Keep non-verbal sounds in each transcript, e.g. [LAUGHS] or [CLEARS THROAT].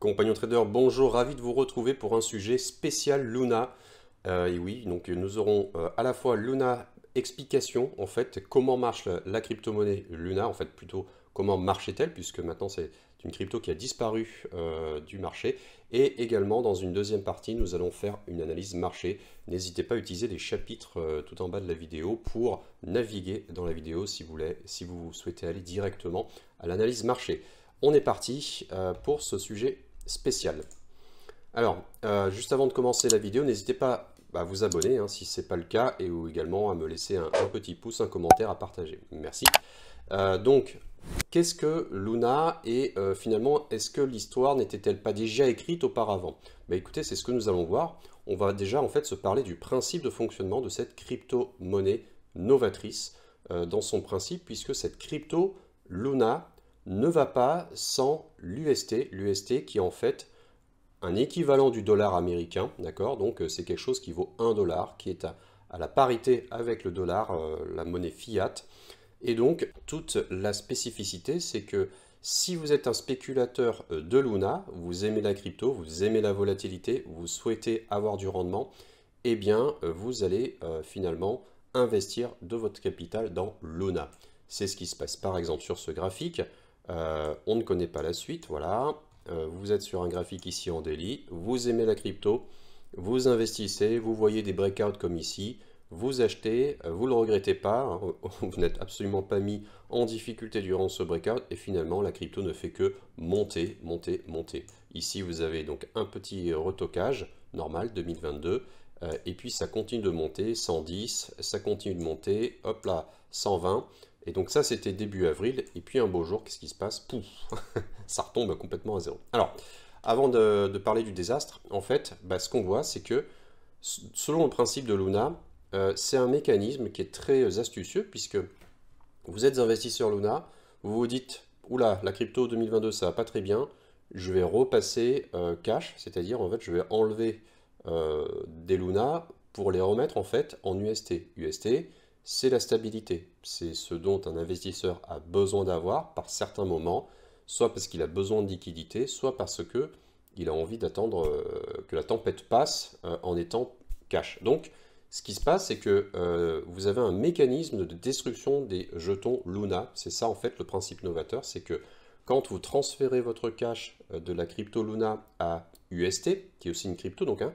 Compagnon Trader, bonjour, ravi de vous retrouver pour un sujet spécial Luna. Euh, et oui, donc nous aurons euh, à la fois Luna explication, en fait, comment marche la, crypto-monnaie Luna, en fait, plutôt comment marchait-elle, puisque maintenant c'est une crypto qui a disparu euh, du marché. Et également, dans une deuxième partie, nous allons faire une analyse marché. N'hésitez pas à utiliser les chapitres tout en bas de la vidéo pour naviguer dans la vidéo si vous, voulez, si vous souhaitez aller directement à l'analyse marché. On est parti pour ce sujet spécial. Alors, euh, juste avant de commencer la vidéo, n'hésitez pas à vous abonner hein, si ce n'est pas le cas et ou également à me laisser un, petit pouce, un commentaire à partager. Merci. Euh, donc, qu'est-ce que Luna et euh, finalement, est-ce que l'histoire n'était-elle pas déjà écrite auparavant bah, Écoutez, c'est ce que nous allons voir. On va déjà en fait se parler du principe de fonctionnement de cette crypto-monnaie novatrice dans son principe puisque cette crypto Luna ne va pas sans l'UST, l'UST qui est en fait un équivalent du dollar américain, d'accord Donc euh, c'est quelque chose qui vaut 1 dollar, qui est à, la parité avec le dollar, euh, la monnaie fiat. Et donc toute la spécificité, c'est que si vous êtes un spéculateur euh, de Luna, vous aimez la crypto, vous aimez la volatilité, vous souhaitez avoir du rendement, eh bien vous allez finalement investir de votre capital dans Luna. C'est ce qui se passe par exemple sur ce graphique. Euh, on ne connaît pas la suite, voilà. Euh, vous êtes sur un graphique ici en délit, vous aimez la crypto, vous investissez, vous voyez des breakouts comme ici, vous achetez, euh, vous le regrettez pas, hein. [LAUGHS] vous n'êtes absolument pas mis en difficulté durant ce breakout, et finalement la crypto ne fait que monter, monter, monter. Ici vous avez donc un petit retocage normal, 2022, et puis ça continue de monter, 110, ça continue de monter, hop là, 120, et donc ça, c'était début avril. Et puis un beau jour, qu'est-ce qui se passe Pouf [LAUGHS] Ça retombe complètement à zéro. Alors, avant de, parler du désastre, en fait, bah, ce qu'on voit, c'est que selon le principe de Luna, euh, c'est un mécanisme qui est très euh, astucieux puisque vous êtes investisseur Luna, vous vous dites, oula, la crypto 2022, ça va pas très bien, je vais repasser euh, cash, c'est-à-dire en fait, je vais enlever des Luna pour les remettre en fait en UST. UST, c'est la stabilité. C'est ce dont un investisseur a besoin d'avoir par certains moments, soit parce qu'il a besoin de liquidité, soit parce que il a envie d'attendre euh, que la tempête passe euh, en étant cash. Donc, ce qui se passe, c'est que euh, vous avez un mécanisme de destruction des jetons Luna. C'est ça, en fait, le principe novateur. C'est que quand vous transférez votre cash de la crypto Luna à UST, qui est aussi une crypto, donc, hein,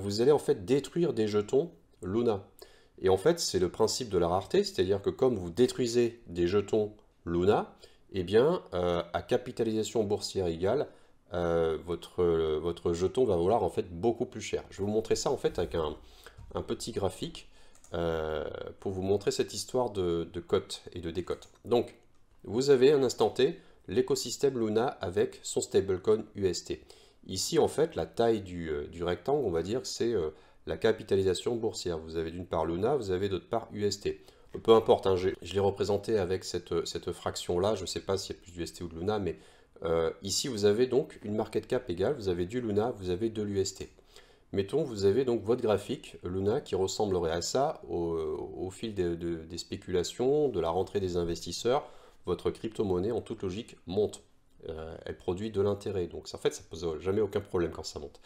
vous allez en fait détruire des jetons Luna. Et en fait, c'est le principe de la rareté, c'est-à-dire que comme vous détruisez des jetons Luna, et eh bien, euh, à capitalisation boursière égale, euh, votre, votre jeton va vouloir en fait beaucoup plus cher. Je vais vous montrer ça en fait avec un, petit graphique euh, pour vous montrer cette histoire de, de cote et de décote. Donc, vous avez un instant T l'écosystème Luna avec son stablecoin UST. Ici, en fait, la taille du, du rectangle, on va dire, c'est la capitalisation boursière. Vous avez d'une part l'UNA, vous avez d'autre part UST. Peu importe, hein, je, l'ai représenté avec cette, fraction-là, je ne sais pas s'il y a plus d'UST ou de l'UNA, mais euh, ici vous avez donc une market cap égale, vous avez du l'UNA, vous avez de l'UST. Mettons, vous avez donc votre graphique Luna qui ressemblerait à ça au, fil des, spéculations, de la rentrée des investisseurs. Votre crypto-monnaie, en toute logique, monte. Euh, elle produit de l'intérêt. Donc, ça, en fait, ça ne pose jamais aucun problème quand ça monte.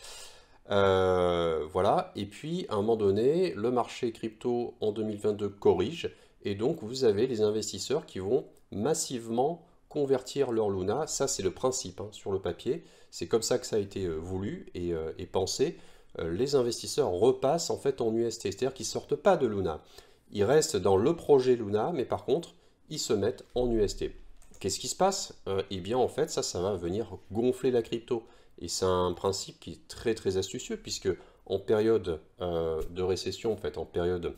Euh, voilà, et puis à un moment donné, le marché crypto en 2022 corrige, et donc vous avez les investisseurs qui vont massivement convertir leur Luna. Ça, c'est le principe hein, sur le papier. C'est comme ça que ça a été euh, voulu et, euh, pensé. les investisseurs repassent en fait en UST, c'est-à-dire qu'ils ne sortent pas de Luna. Ils restent dans le projet Luna, mais par contre, ils se mettent en UST. Qu'est-ce qui se passe Eh bien, en fait, ça, ça va venir gonfler la crypto. Et c'est un principe qui est très très astucieux puisque en période euh, de récession, en fait, en période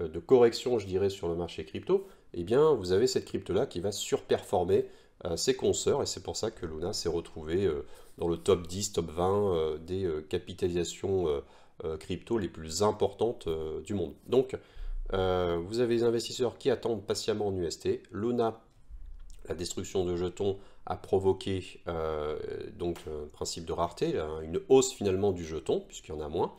euh, de correction, je dirais, sur le marché crypto, eh bien, vous avez cette crypto-là qui va surperformer euh, ses consoeurs et c'est pour ça que Luna s'est retrouvée dans le top 10, top 20 des capitalisations crypto les plus importantes du monde. Donc, vous avez les investisseurs qui attendent patiemment en UST. Luna, la destruction de jetons, a provoqué euh, donc un principe de rareté, hein, une hausse finalement du jeton, puisqu'il y en a moins.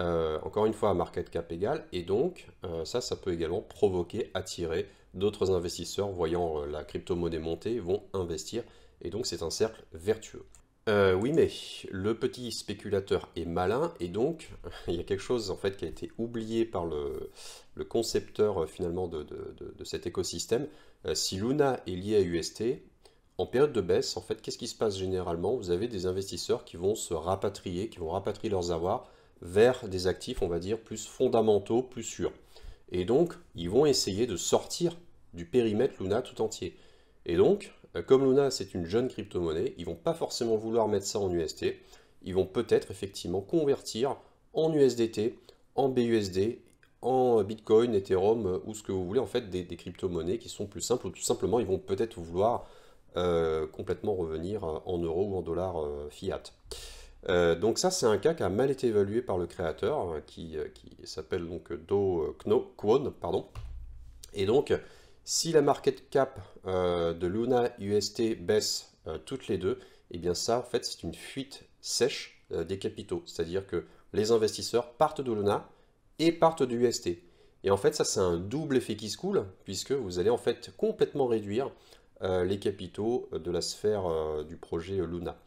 Euh, encore une fois, à market cap égal, et donc euh, ça, ça peut également provoquer, attirer d'autres investisseurs voyant la crypto-monnaie monter, vont investir, et donc c'est un cercle vertueux. oui, mais le petit spéculateur est malin, et donc [LAUGHS] il y a quelque chose en fait qui a été oublié par le, concepteur finalement de, cet écosystème. si Luna est lié à UST, en période de baisse, en fait, qu'est-ce qui se passe généralement Vous avez des investisseurs qui vont se rapatrier, qui vont rapatrier leurs avoirs vers des actifs, on va dire, plus fondamentaux, plus sûrs. Et donc, ils vont essayer de sortir du périmètre Luna tout entier. Et donc, euh, comme Luna, c'est une jeune crypto-monnaie, ils vont pas forcément vouloir mettre ça en UST. Ils vont peut-être effectivement convertir en USDT, en BUSD, en Bitcoin, Ethereum euh, ou ce que vous voulez, en fait, des, des crypto-monnaies qui sont plus simples. Ou tout simplement, ils vont peut-être vouloir euh, complètement revenir euh, en euros ou en dollars euh, fiat. donc ça, c'est un cas qui a mal été évalué par le créateur, qui, s'appelle donc Do Kno Kwon, pardon. Et donc, si la market cap de Luna UST baisse toutes les deux, et eh bien ça, en fait, c'est une fuite sèche des capitaux. C'est-à-dire que les investisseurs partent de Luna et partent de UST. Et en fait, ça, c'est un double effet qui se coule, puisque vous allez en fait complètement réduire euh, les capitaux euh, de la sphère euh, du projet Luna.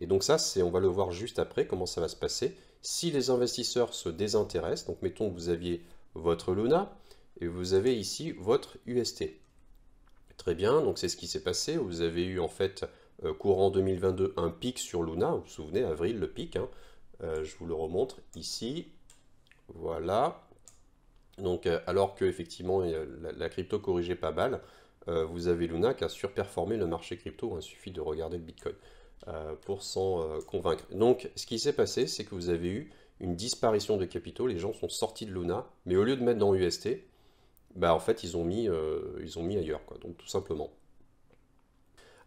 Et donc ça, c'est, on va le voir juste après, comment ça va se passer. Si les investisseurs se désintéressent, donc mettons que vous aviez votre Luna, et vous avez ici votre UST. Très bien, donc c'est ce qui s'est passé. Vous avez eu en fait courant 2022 un pic sur Luna, vous vous souvenez, avril le pic, hein. je vous le remontre ici, voilà. Donc alors que effectivement la, la crypto corrigeait pas mal, euh, vous avez Luna qui a surperformé le marché crypto. Hein, il suffit de regarder le Bitcoin euh, pour s'en euh, convaincre. Donc, ce qui s'est passé, c'est que vous avez eu une disparition de capitaux. Les gens sont sortis de Luna, mais au lieu de mettre dans UST, bah, en fait, ils ont mis, ils ont mis ailleurs. donc, tout simplement.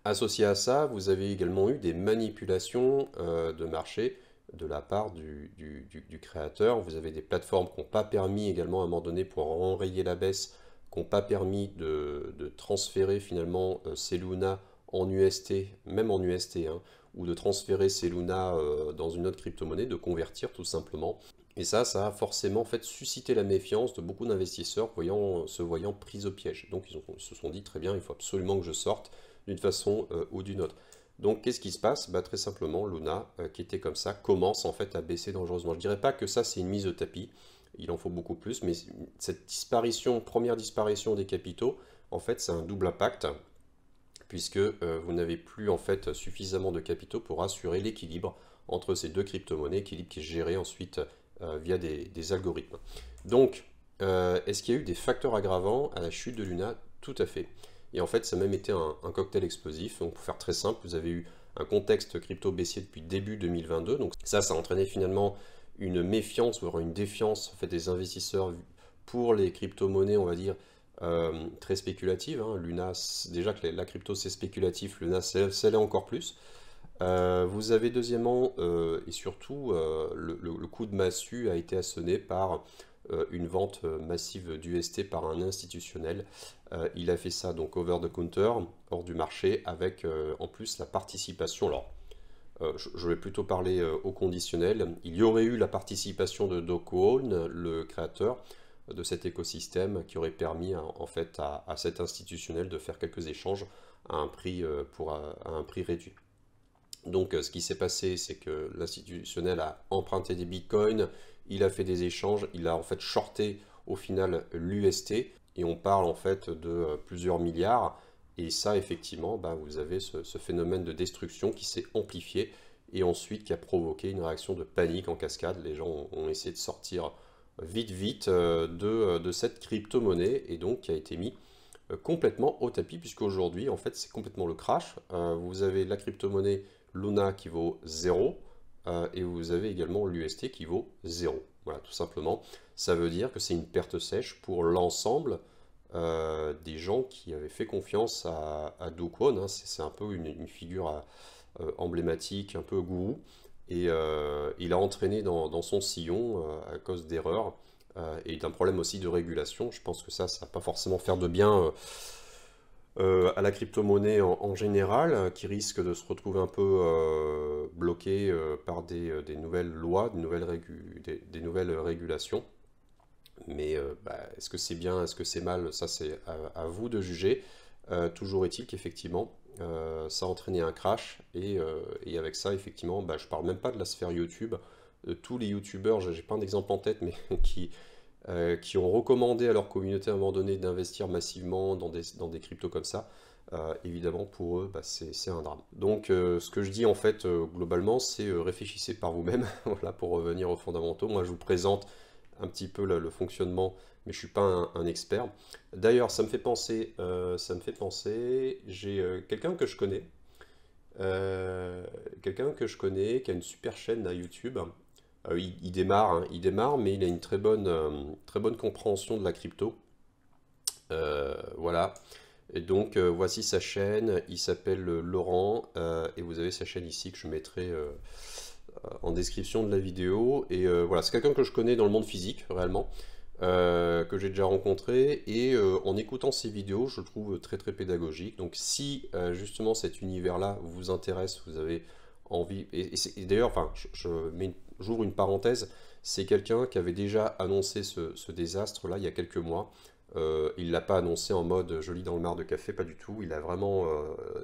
Associé à ça, vous avez également eu des manipulations de marché de la part du, du, créateur. Vous avez des plateformes qui n'ont pas permis également à un moment donné pour enrayer la baisse n'ont pas permis de, transférer finalement euh, ces Luna en UST, même en UST, 1 hein, ou de transférer ces Luna euh, dans une autre crypto-monnaie, de convertir tout simplement. Et ça, ça a forcément fait suscité la méfiance de beaucoup d'investisseurs voyant, euh, se voyant pris au piège. Donc ils, se sont dit très bien, il faut absolument que je sorte d'une façon ou d'une autre. Donc qu'est-ce qui se passe bah, Très simplement, Luna, qui était comme ça, commence en fait à baisser dangereusement. Je ne dirais pas que ça c'est une mise au tapis, il en faut beaucoup plus, mais cette disparition, première disparition des capitaux, en fait, c'est un double impact, puisque euh, vous n'avez plus en fait suffisamment de capitaux pour assurer l'équilibre entre ces deux crypto-monnaies, équilibre qui est géré ensuite euh, via des, algorithmes. Donc, euh, est-ce qu'il y a eu des facteurs aggravants à la chute de Luna Tout à fait. Et en fait, ça a même été un, cocktail explosif. Donc, pour faire très simple, vous avez eu un contexte crypto baissier depuis début 2022. Donc ça, ça a entraîné finalement une méfiance, voire une défiance des investisseurs pour les crypto-monnaies, on va dire, euh, très spéculatives. Hein. déjà que la crypto c'est spéculatif, Luna c'est encore plus. Euh, vous avez deuxièmement, euh, et surtout, le, coup de massue a été assonné par une vente massive d'UST par un institutionnel. il a fait ça donc over the counter, hors du marché, avec en plus la participation. Alors, euh, je vais plutôt parler euh, au conditionnel, il y aurait eu la participation de Doc le créateur de cet écosystème, qui aurait permis hein, en fait à, cet institutionnel de faire quelques échanges à un prix, euh, pour, à un prix réduit. Donc ce qui s'est passé, c'est que l'institutionnel a emprunté des bitcoins, il a fait des échanges, il a en fait shorté au final l'UST, et on parle en fait de plusieurs milliards. Et ça, effectivement, ben, vous avez ce, phénomène de destruction qui s'est amplifié et ensuite qui a provoqué une réaction de panique en cascade. Les gens ont, essayé de sortir vite, vite euh, euh, de, cette crypto-monnaie et donc qui a été mis euh, complètement au tapis puisqu'aujourd'hui, en fait, c'est complètement le crash. vous avez la crypto-monnaie Luna qui vaut 0 et vous avez également l'UST qui vaut 0. Voilà, tout simplement. Ça veut dire que c'est une perte sèche pour l'ensemble euh, des gens qui avaient fait confiance à, à Do hein. c'est un peu une, figure euh, emblématique, un peu gourou, et euh, il a entraîné dans, son sillon à cause d'erreurs et d'un problème aussi de régulation. Je pense que ça, ça va pas forcément faire de bien. à la crypto-monnaie en, général, qui risque de se retrouver un peu euh, bloqué par des, nouvelles lois, des nouvelles, des nouvelles régulations. Mais euh, bah, est-ce que c'est bien, est-ce que c'est mal Ça, c'est à, vous de juger. Euh, toujours est-il qu'effectivement, euh, ça a entraîné un crash. Et, avec ça, effectivement, bah, je parle même pas de la sphère YouTube. tous les YouTubeurs, j'ai pas un en tête, mais [LAUGHS] qui, qui ont recommandé à leur communauté à un moment donné d'investir massivement dans des, dans cryptos comme ça. évidemment, pour eux, bah, c'est un drame. Donc, ce que je dis en fait globalement, c'est réfléchissez par vous-même. [LAUGHS] voilà, pour revenir aux fondamentaux. Moi, je vous présente un petit peu le, fonctionnement, mais je suis pas un, expert. D'ailleurs, ça me fait penser, euh, ça me fait penser, j'ai euh, quelqu'un que je connais, euh, quelqu'un que je connais qui a une super chaîne à YouTube. Il, démarre, hein, il démarre, mais il a une très bonne, très bonne compréhension de la crypto. voilà. Et donc voici sa chaîne. Il s'appelle Laurent et vous avez sa chaîne ici que je mettrai. Euh, en description de la vidéo. Et euh, voilà, c'est quelqu'un que je connais dans le monde physique, réellement, euh, que j'ai déjà rencontré. Et en écoutant ses vidéos, je le trouve très très pédagogique. Donc si justement cet univers-là vous intéresse, vous avez envie... Et, d'ailleurs, enfin, je, mets toujours une parenthèse, c'est quelqu'un qui avait déjà annoncé ce, désastre-là il y a quelques mois. il ne l'a pas annoncé en mode joli dans le mar de café, pas du tout. Il a vraiment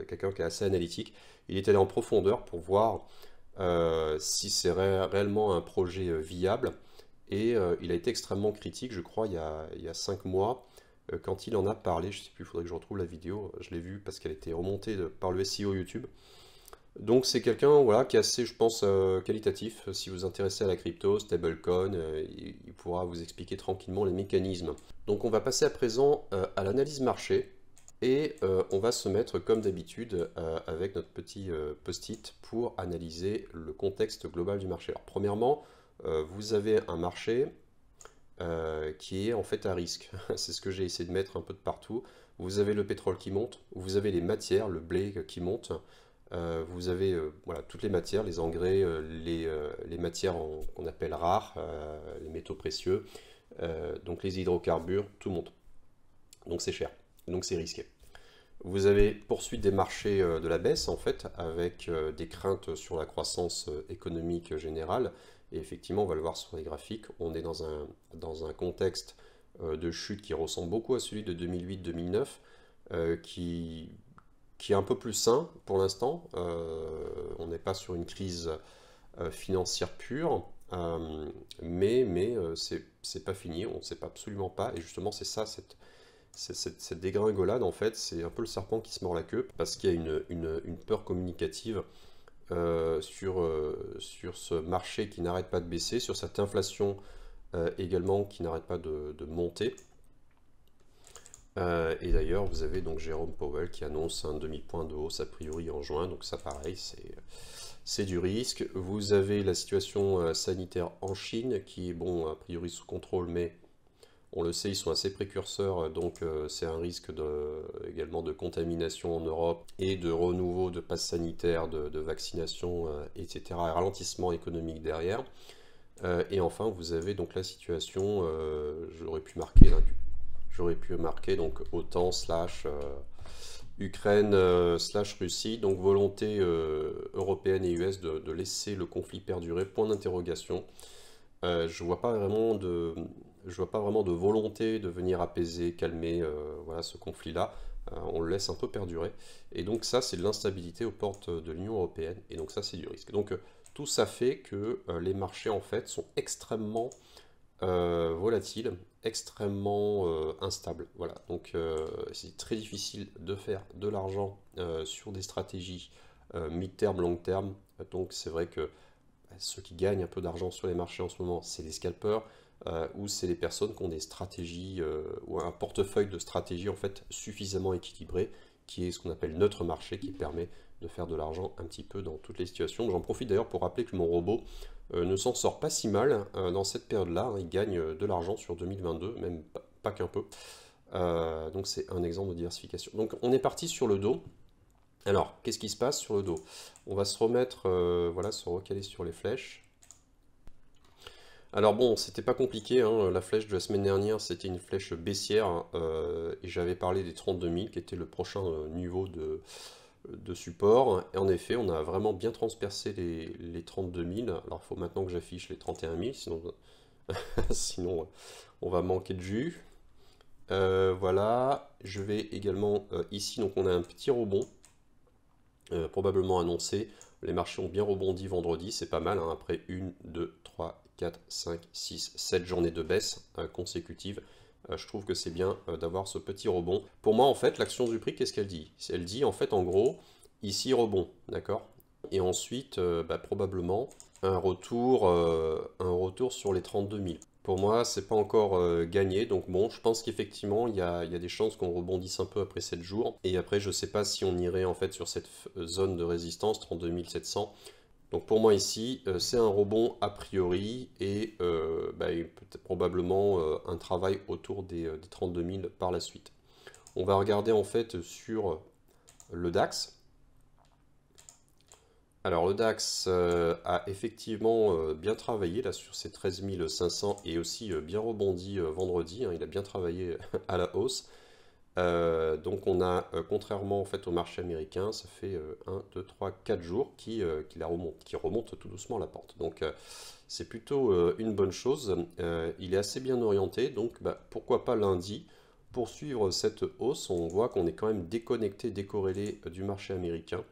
quelqu'un qui est assez analytique. Il est allé en profondeur pour voir euh, si c'est réellement un projet euh, viable. Et euh, il a été extrêmement critique, je crois, il y a, il y a cinq mois, quand il en a parlé. Je ne sais plus, il faudrait que je retrouve la vidéo. Je l'ai vue parce qu'elle était remontée par le SEO YouTube. Donc c'est quelqu'un voilà, qui est assez, je pense, qualitatif. Si vous vous intéressez à la crypto, stablecoin, il, pourra vous expliquer tranquillement les mécanismes. Donc on va passer à présent à l'analyse marché. Et euh, on va se mettre, comme d'habitude, euh, avec notre petit euh, post-it pour analyser le contexte global du marché. Alors, premièrement, vous avez un marché qui est en fait à risque. [LAUGHS] C'est ce que j'ai essayé de mettre un peu de partout. Vous avez le pétrole qui monte, vous avez les matières, le blé qui monte, vous avez toutes les matières, les engrais, les, les matières qu'on appelle rares, les métaux précieux, donc les hydrocarbures, tout monte. Donc c'est cher donc c'est risqué. Vous avez poursuite des marchés euh, de la baisse en fait, avec euh, des craintes sur la croissance euh, économique générale. Et effectivement, on va le voir sur les graphiques, on est dans un, dans un contexte de chute qui ressemble beaucoup à celui de 2008-2009, qui, qui est un peu plus sain pour l'instant. on n'est pas sur une crise financière pure, mais, mais c'est pas fini, on ne sait pas absolument pas. Et justement, c'est ça, cette cette, dégringolade, en fait, c'est un peu le serpent qui se mord la queue, parce qu'il y a une, peur communicative euh, sur, euh, sur ce marché qui n'arrête pas de baisser, sur cette inflation euh, également qui n'arrête pas de, monter. et d'ailleurs, vous avez donc Jérôme Powell qui annonce un demi-point de hausse a priori en juin, donc ça pareil, c'est c'est du risque. Vous avez la situation sanitaire en Chine qui est, bon, a priori sous contrôle, mais on le sait, ils sont assez précurseurs, euh, donc euh, c'est un risque également de contamination en Europe et de renouveau de passes sanitaires, de, vaccination, euh, etc. ralentissement économique derrière. et enfin, vous avez donc la situation, j'aurais pu marquer, j'aurais pu marquer donc autant, slash Ukraine slash Russie, donc volonté européenne et US de, laisser le conflit perdurer, point d'interrogation. Je je vois pas vraiment de, je vois pas vraiment de volonté de venir apaiser, calmer euh, voilà, ce conflit-là. Euh, on le laisse un peu perdurer. Et donc ça, c'est de l'instabilité aux portes de l'Union Européenne. Et donc ça, c'est du risque. Donc euh, tout ça fait que les marchés, en fait, sont extrêmement volatiles, extrêmement instables. Voilà. Donc c'est très difficile de faire de l'argent sur des stratégies mid term long term Donc c'est vrai que bah, ceux qui gagnent un peu d'argent sur les marchés en ce moment, c'est les scalpers. Euh, où c'est les personnes qui ont des stratégies euh, ou un portefeuille de stratégies en fait suffisamment équilibré, qui est ce qu'on appelle notre marché, qui permet de faire de l'argent un petit peu dans toutes les situations. J'en profite d'ailleurs pour rappeler que mon robot euh, ne s'en sort pas si mal dans cette période-là. Hein. il gagne de l'argent sur 2022, même pas, pas qu'un peu. donc c'est un exemple de diversification. Donc on est parti sur le dos. Alors, qu'est-ce qui se passe sur le dos On va se remettre, voilà, se recaler sur les flèches. Alors bon, c'était pas compliqué, hein. la flèche de la semaine dernière, c'était une flèche baissière, hein. euh, et j'avais parlé des 32 000, qui était le prochain euh, niveau de, support. Et en effet, on a vraiment bien transpercé les, les 32 000. Alors, il faut maintenant que j'affiche les 31 000, [LAUGHS] sinon, on va manquer de jus. Euh, voilà, je vais également ici, donc on a un petit rebond, probablement annoncé. Les marchés ont bien rebondi vendredi, c'est pas mal, hein, après 1, 2, 3, 4, 5, 6, 7 journées de baisse euh, consécutives. Euh, je trouve que c'est bien euh, d'avoir ce petit rebond. Pour moi, en fait, l'action du prix, qu'est-ce qu'elle dit Elle dit, en fait, en gros, ici, rebond, d'accord Et ensuite, bah, probablement, un retour, un retour sur les 32 000. Pour moi, c'est pas encore euh, gagné, donc bon, je pense qu'effectivement, il y a, des chances qu'on rebondisse un peu après 7 jours. Et après, je sais pas si on irait en fait sur cette euh, zone de résistance, 32 700. Donc pour moi ici, euh, c'est un rebond a priori et bah, probablement un travail autour des, des 32 000 par la suite. On va regarder en fait sur le DAX. Alors le DAX euh, a effectivement euh, bien travaillé là sur ses 13 500 et aussi euh, bien rebondi vendredi, hein. il a bien travaillé [LAUGHS] à la hausse. donc on a, contrairement fait au marché américain, ça fait 1, 2, 3, 4 jours qui, remonte, qui remonte tout doucement la porte. Donc c'est plutôt une bonne chose, il est assez bien orienté, donc bah, pourquoi pas lundi poursuivre cette hausse, on voit qu'on est quand même déconnecté, décorrélé du marché américain.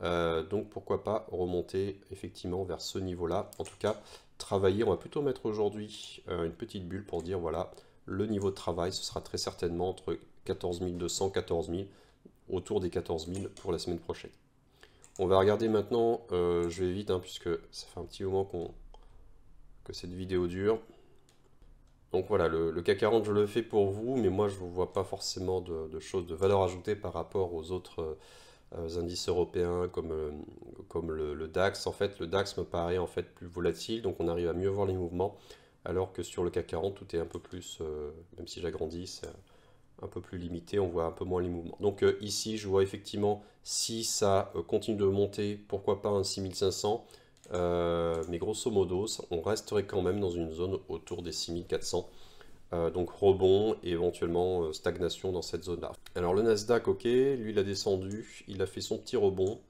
Euh, donc pourquoi pas remonter effectivement vers ce niveau-là. En tout cas, travailler, on va plutôt mettre aujourd'hui euh, une petite bulle pour dire voilà, le niveau de travail, ce sera très certainement entre 14 200, 14 000, autour des 14 000 pour la semaine prochaine. On va regarder maintenant, euh, je vais vite, hein, puisque ça fait un petit moment que cette vidéo dure. Donc voilà, le, le, CAC 40, je le fais pour vous, mais moi, je ne vois pas forcément de, de, choses de valeur ajoutée par rapport aux autres euh, indices européens comme, euh, comme le, DAX. En fait, le DAX me paraît en fait plus volatile, donc on arrive à mieux voir les mouvements, alors que sur le CAC 40, tout est un peu plus, euh, même si j'agrandis, c'est un peu plus limité, on voit un peu moins les mouvements. Donc ici, je vois effectivement, si ça continue de monter, pourquoi pas un 6500 mais grosso modo, on resterait quand même dans une zone autour des 6400. Euh, donc rebond et éventuellement euh, stagnation dans cette zone-là. Alors le Nasdaq, ok, lui il a descendu, il a fait son petit rebond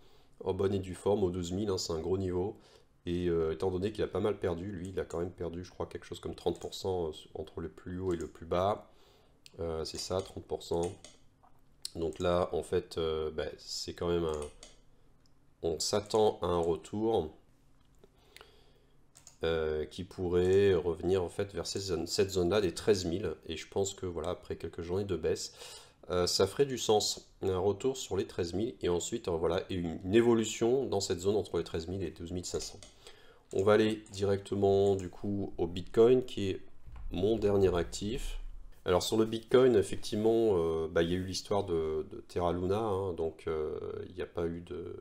en bonne et du forme au 12 000, hein, c'est un gros niveau. Et euh, étant donné qu'il a pas mal perdu, lui il a quand même perdu, je crois, quelque chose comme 30% entre le plus haut et le plus bas. c'est ça, 30%. Donc là, en fait, ben, c'est quand même un... On s'attend à un retour. Euh, qui pourrait revenir en fait vers cette zone, cette zone là des 13 000 et je pense que voilà après quelques journées de baisse euh, ça ferait du sens un retour sur les 13 000 et ensuite euh, voilà une, évolution dans cette zone entre les 13 000 et 12 500 on va aller directement du coup au bitcoin qui est mon dernier actif alors sur le Bitcoin, effectivement, bah, il y a eu l'histoire de, Terra Luna, hein, donc il n'y a pas eu de,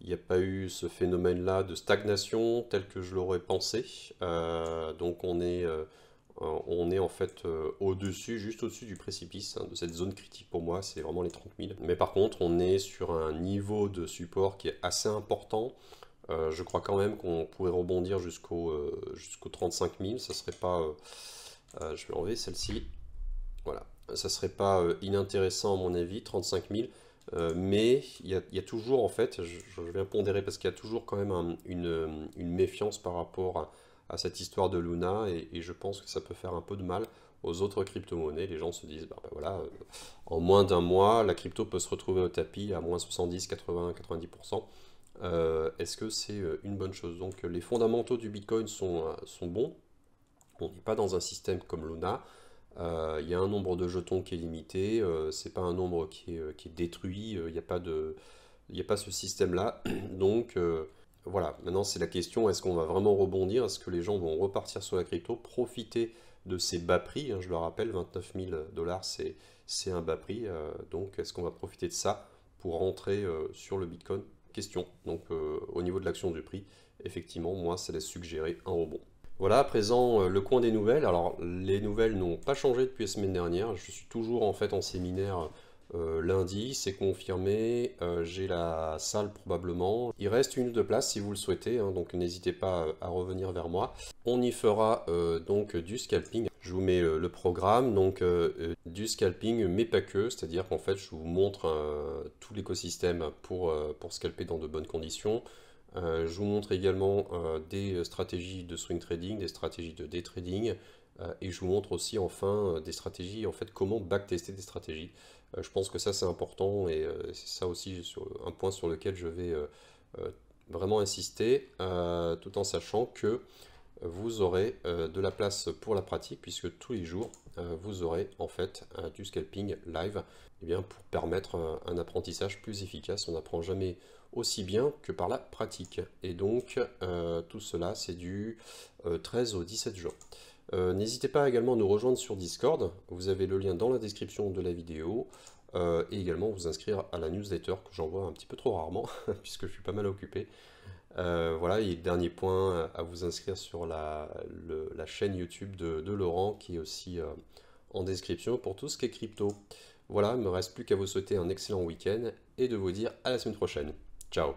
il n'y a pas eu ce phénomène-là de stagnation tel que je l'aurais pensé. Euh, donc on est, euh, on est en fait euh, au-dessus, juste au-dessus du précipice, hein, de cette zone critique pour moi, c'est vraiment les 30 000. Mais par contre, on est sur un niveau de support qui est assez important. je crois quand même qu'on pourrait rebondir jusqu'au jusqu'aux 35 000, ça serait pas... je vais enlever celle-ci. Voilà, ça serait pas inintéressant à mon avis, 35 000. Euh, mais il y, a, toujours, en fait, je, viens pondérer parce qu'il y a toujours quand même une, méfiance par rapport à, cette histoire de Luna et, je pense que ça peut faire un peu de mal aux autres crypto-monnaies. Les gens se disent, ben voilà, euh, en moins d'un mois, la crypto peut se retrouver au tapis à moins 70, 80, 90%. Est-ce que c'est euh, une bonne chose Donc les fondamentaux du Bitcoin sont, sont bons. On n'est pas dans un système comme Luna euh, il y a un nombre de jetons qui est limité, euh, c'est pas un nombre qui est, euh, détruit, il n'y a, pas de, a pas ce système-là. [CLEARS THROAT] Donc voilà, maintenant c'est la question, est-ce qu'on va vraiment rebondir Est-ce que les gens vont repartir sur la crypto, profiter de ces bas prix hein, Je le rappelle, 29 000 dollars c'est un bas prix, donc est-ce qu'on va profiter de ça pour rentrer sur le Bitcoin Question. Donc au niveau de l'action du prix, effectivement, moi ça laisse suggérer un rebond. Voilà, à présent, euh, le coin des nouvelles. Alors, les nouvelles n'ont pas changé depuis la semaine dernière. Je suis toujours en fait en séminaire euh, lundi, c'est confirmé. Euh, j'ai la salle probablement. Il reste une ou deux places si vous le souhaitez, hein. donc n'hésitez pas à revenir vers moi. On y fera donc du scalping. Je vous mets le programme, donc du scalping, mais pas que, c'est-à-dire qu'en fait, je vous montre tout l'écosystème pour, pour scalper dans de bonnes conditions. Euh, je vous montre également euh, des stratégies de swing trading, des stratégies de day trading, euh, et je vous montre aussi enfin des stratégies, en fait, comment backtester des stratégies. je pense que ça c'est important et c'est ça aussi un point sur lequel je vais vraiment insister, tout en sachant que vous aurez de la place pour la pratique, puisque tous les jours vous aurez en fait du scalping live, et eh bien pour permettre un apprentissage plus efficace. On n'apprend jamais aussi bien que par la pratique. Et donc, euh, tout cela, c'est du 13 euh, au 17 juin. Euh, n'hésitez pas également à nous rejoindre sur Discord, vous avez le lien dans la description de la vidéo, et également vous inscrire à la newsletter que j'envoie un petit peu trop rarement, [LAUGHS] puisque je suis pas mal occupé. voilà, et dernier point, à vous inscrire sur la, chaîne YouTube de, Laurent, qui est aussi en description pour tout ce qui est crypto. Voilà, il me reste plus qu'à vous souhaiter un excellent week-end et de vous dire à la semaine prochaine. Ciao